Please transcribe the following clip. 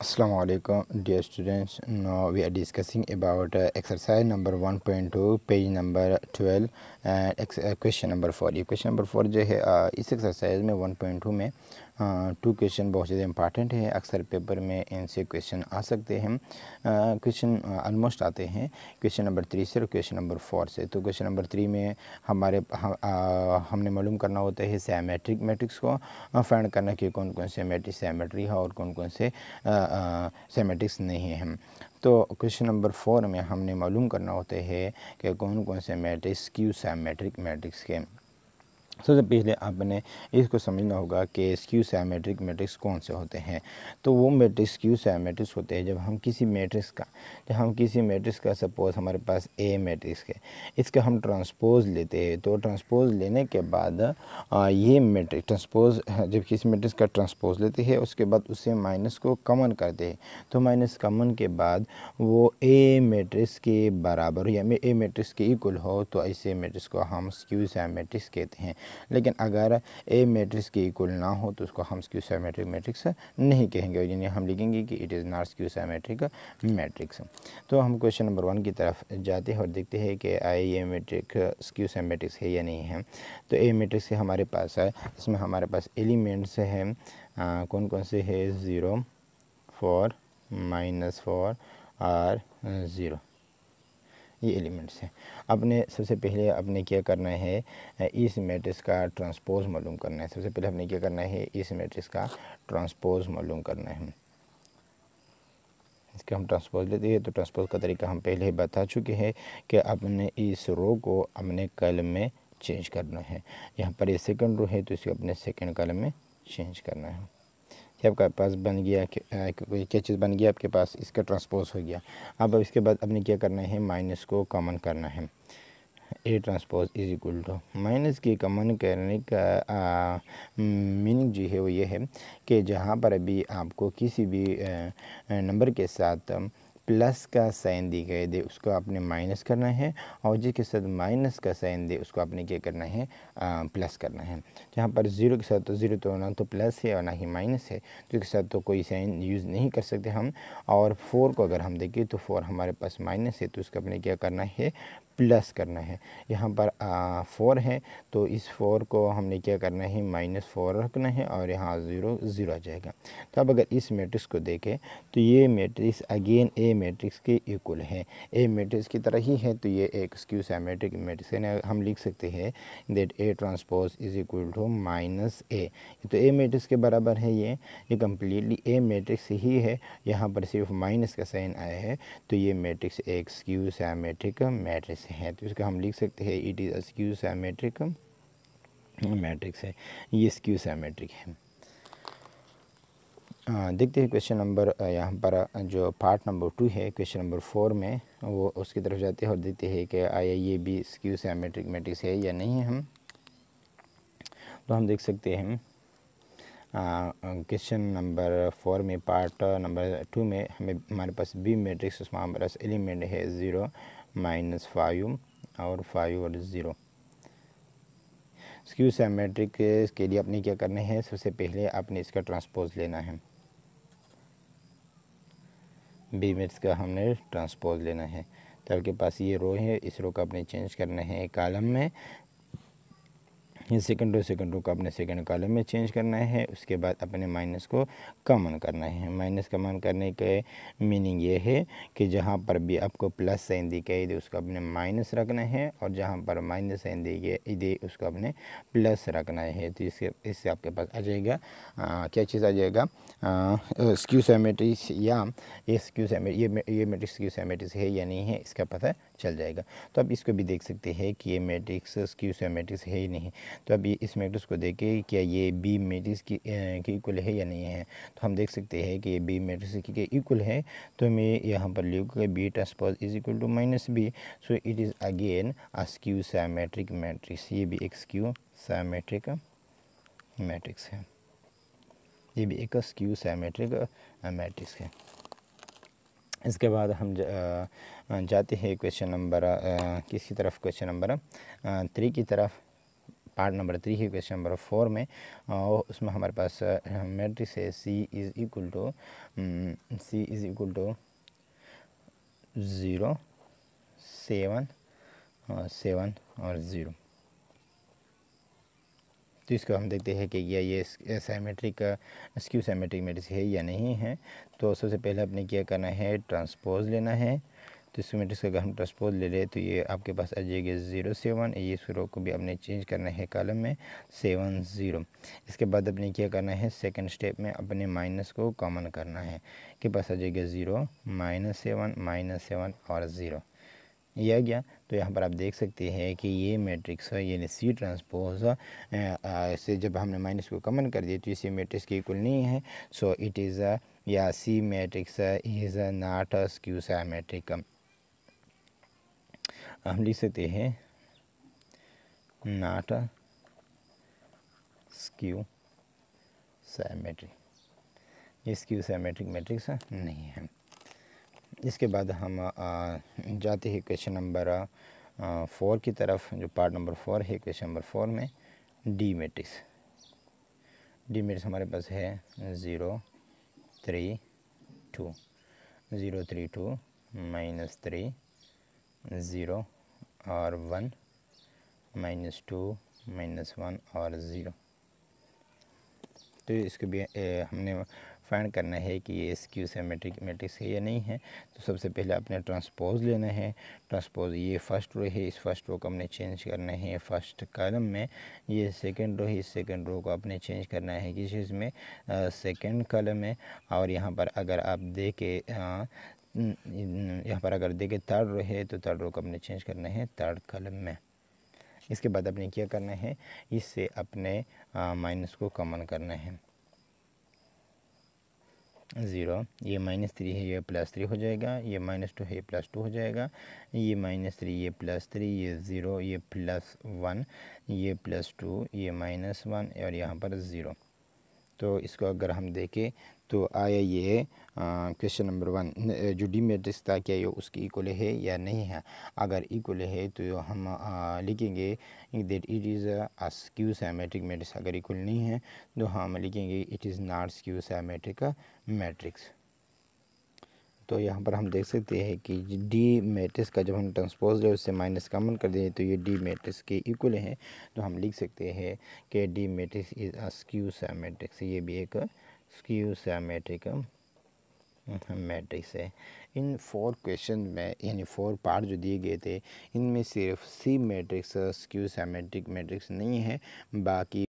Assalamu alaikum dear students now we are discussing about uh, exercise number 1.2 page number 12 and uh, question number 4 question number 4 जो है uh, इस exercise में 1.2 में to question बहुत ज़्यादा important है अक्सर पेपर में इनसे क्वेश्चन आ सकते हैं क्वेश्चन आलमोस्ट आते हैं क्वेश्चन नंबर थ्री से और क्वेश्चन नंबर फोर से तो क्वेश्चन नंबर थ्री में हमारे हम, आ, हमने मालूम करना होता है सैमेट्रिक मैट्रिक्स को फाइंड करना कि कौन कौन से मैट्रिक सैमेट्री है और कौन कौन से सैमेट्रिक्स नहीं हैं तो क्वेश्चन नंबर फोर में हमने मालूम करना होता है कि कौन कौन से मैट्रिक्स क्यू सैमेट्रिक मैट्रिक्स के सबसे पहले आपने इसको समझना होगा कि स्क्यू सैमेट्रिक मैट्रिक्स कौन से होते हैं तो वो मैट्रिक्स स्क्यू सैमेट्रिक्स होते हैं जब हम किसी मैट्रिक्स का जब हम किसी मैट्रिक्स का सपोज हमारे पास ए मैट्रिक्स है इसका हम ट्रांसपोज लेते हैं तो ट्रांसपोज लेने के बाद आ, ये मैट्रिक्स ट्रांसपोज जब किसी मैट्रिक्स का ट्रांसपोज लेते हैं उसके बाद उसे माइनस को कमन करते हैं तो माइनस कमन के बाद वो ए मेट्रिक्स के बराबर या ए मेट्रिक्स के इक्वल हो तो ऐसे मेट्रिक्स को हम स्क्यू सैमेट्रिक्स कहते हैं लेकिन अगर ए मैट्रिक्स के इक्वल ना हो तो उसको हम स्क्यू साइमेट्रिक मैट्रिक्स नहीं कहेंगे यानी हम लिखेंगे कि it is not skew symmetric matrix तो हम क्वेश्चन नंबर वन की तरफ जाते हैं और देखते हैं कि आई ए मेट्रिक स्क्यू सैमेट्रिक्स है या नहीं है तो ए मेट्रिक्स हमारे पास है इसमें हमारे पास एलिमेंट्स हैं कौन कौन से है ज़ीरो फोर माइनस फोर और ज़ीरो ये एलिमेंट्स हैं अपने सबसे पहले आपने क्या करना है इस मैट्रिक्स का ट्रांसपोज मालूम करना है सबसे पहले अपने क्या करना है इस मैट्रिक्स का ट्रांसपोज मालूम करना है इसका हम ट्रांसपोज लेते हैं तो ट्रांसपोज का तरीका हम पहले ही बता चुके हैं कि अपने इस रो को अपने कल में चेंज करना है यहाँ पर ये सेकेंड रो है तो इसे अपने सेकेंड कलम में चेंज करना है कि आपके पास बन गया क्या चीज़ बन गया आपके पास इसका ट्रांसपोज हो गया अब इसके बाद आपने क्या करना है माइनस को कॉमन करना है A transpose is equal to minus की कमन करने का मीनिंग जो है वो ये है कि जहाँ पर अभी आपको किसी भी नंबर के साथ प्लस का साइन दी गए दे उसको आपने माइनस करना है और जिसके साथ माइनस का साइन दे उसको आपने क्या करना है आ, प्लस करना है जहाँ तो पर ज़ीरो के साथ तो ज़ीरो तो ना तो प्लस है और ना ही माइनस है तो इसके साथ तो कोई साइन यूज़ नहीं कर सकते हम और फोर को अगर हम देखें तो फोर हमारे पास माइनस है तो उसको अपने क्या करना है प्लस करना है यहाँ पर फोर है तो इस फोर को हमने क्या करना है माइनस फोर रखना है और यहाँ ज़ीरो ज़ीरो आ जाएगा तो अब अगर इस मैट्रिक्स को देखें तो ये मैट्रिक्स अगेन ए मैट्रिक्स के इक्वल है ए मैट्रिक्स की तरह ही है तो ये एक स्क्यू सामेट्रिक मैट्रिक्स है हम लिख सकते हैं that A transpose is equal to minus A तो ए मैट्रिक्स के बराबर है ये ये कम्प्लीटली ए मैट्रिक्स ही है यहाँ पर सिर्फ माइनस का साइन आया है तो ये मैट्रिक्स एक स्क्यू सैमेट्रिक मैट्रिक्स हैं तो इसका हम लिख सकते हैं it is skew symmetric matrix है ये स्क्यू सैमेट्रिक है देखते हैं क्वेश्चन नंबर यहाँ पर जो पार्ट नंबर टू है क्वेश्चन नंबर फोर में वो उसकी तरफ जाते हैं और देखते हैं कि आया ये भी स्क्यू सैमेट्रिक मैट्रिक्स है या नहीं है हम तो हम देख सकते हैं क्वेश्चन नंबर फोर में पार्ट नंबर टू में हमें हमारे पास बी मैट्रिक्स उसमें हमारे पास एलिमेंट है ज़ीरो माइनस फाइव और फाइव और ज़ीरो स्क्यू सेमेट्रिक के लिए अपने क्या करने हैं सबसे पहले आपने इसका ट्रांसपोज लेना है बी मिट्स का हमने ट्रांसपोज लेना है तो आपके पास ये रो है इस रो का आपने चेंज करना है कॉलम में ये सेकंडों सेकंडों को अपने सेकंड कॉलम में चेंज करना है उसके बाद अपने माइनस को कॉमन करना है माइनस कॉमन करने के मीनिंग ये है कि जहाँ पर भी आपको प्लस साइन दिखाई दे उसको अपने माइनस रखना है और जहाँ पर माइनस साइन दिखाई दे उसको अपने प्लस रखना है तो इसके इससे आपके पास आ जाएगा आ, क्या चीज़ आ जाएगा स्क्यू सेमेट्रिक्स या ये स्क्यू सेमेट ये ये मेट्रिक्स स्क्यू सेमेट्रिक्स है या नहीं है इसका पता है चल जाएगा तो अब इसको भी देख सकते हैं कि ये मैट्रिक्स स्क्यू से मैट्रिक्स है ही नहीं तो अब ये इस मैट्रिक्स को देखे क्या ये बी मैट्रिक्स की इक्वल है या नहीं है तो हम देख सकते हैं कि ये बी मैट्रिक्स के इक्वल है तो मैं यहाँ पर लिखूँगा B transpose is equal to minus B so it is again a symmetric matrix ये भी एक स्क्यू सामेट्रिक मैट्रिक्स है ये भी एक स्क्यू सामेट्रिक मैट्रिक्स है इसके बाद हम जाते हैं क्वेश्चन नंबर किसकी तरफ क्वेश्चन नंबर थ्री की तरफ पार्ट नंबर थ्री है क्वेश्चन नंबर फोर में उसमें हमारे पास मैट्रिक्स है C is equal to C is equal to zero seven seven और ज़ीरो तो इसको हम देखते हैं कि यह ये सैमेट्रिक स्क्यू सैमेट्रिक मैट्रिक्स है या नहीं है तो सबसे पहले आपने क्या करना है ट्रांसपोज लेना है तो इसको मैट्रिक्स अगर हम ट्रांसपोज ले लें तो ये आपके पास आ जाएगी ज़ीरो सेवन ये सुरो को भी आपने चेंज करना है कॉलम में सेवन ज़ीरो इसके बाद आपने क्या करना है सेकंड स्टेप में अपने माइनस को कॉमन करना है के पास आ जाएगा zero minus seven minus seven और ज़ीरो या गया तो यहाँ पर आप देख सकते हैं कि ये मैट्रिक्स है यानी सी ट्रांसपोज से जब हमने माइनस को कमन कर दिया तो इसी मैट्रिक्स की इक्वल नहीं है सो इट इज़ अ या C matrix is a not a skew symmetric हम लिख सकते हैं नॉट अ स्क्यू सा ये स्क्यू सा मैट्रिक्स नहीं है इसके बाद हम जाते हैं क्वेश्चन नंबर फोर की तरफ जो पार्ट नंबर फोर है क्वेश्चन नंबर फोर में डी मेट्रिक्स डी मेट्रिक्स हमारे पास है zero three two zero three two minus three zero और one minus two minus one और ज़ीरो तो इसके भी ए, हमने फाइंड करना है कि ये क्यू से मेट्रिक मेट्रिक है या नहीं है तो सबसे पहले आपने ट्रांसपोज लेना है ट्रांसपोज ये फर्स्ट रो है इस फर्स्ट रो को हमने चेंज करना है फर्स्ट कॉलम में ये सेकेंड रो है इस सेकेंड रो को आपने चेंज करना है किस चीज़ में सेकेंड कॉलम में और यहाँ पर अगर आप देखे यहाँ पर अगर देखें थर्ड रो है तो थर्ड रो को अपने चेंज करना है थर्ड कॉलम में इसके बाद आपने क्या करना है इससे अपने माइनस को कमन करना है ज़ीरो ये माइनस थ्री है ये प्लस थ्री हो जाएगा ये माइनस टू है ये प्लस टू हो जाएगा ये माइनस थ्री ये प्लस थ्री ये ज़ीरो ये प्लस वन ये प्लस टू ये माइनस वन और यहाँ पर ज़ीरो तो इसको अगर हम देखें तो आया ये क्वेश्चन नंबर वन जो डी मेट्रिक्स था क्या ये उसकी इक्वल है या नहीं है अगर इक्वल है तो हम आ, लिखेंगे that it is a skew matrix matrix अगर इक्वल नहीं है तो हम लिखेंगे it is not skew symmetric matrix तो यहाँ पर हम देख सकते हैं कि डी मैट्रिक्स का जब हम ट्रांसपोज है उससे माइनस कॉमन कर दें तो ये डी मैट्रिक्स के इक्वल हैं तो हम लिख सकते हैं कि D matrix is a skew सा ये भी एक स्क्यू सा मैट्रिक्स है इन फोर क्वेश्चन में यानी फोर पार्ट जो दिए गए थे इनमें सिर्फ सी मैट्रिक्स स्क्यू सा मैट्रिक्स नहीं है बाकी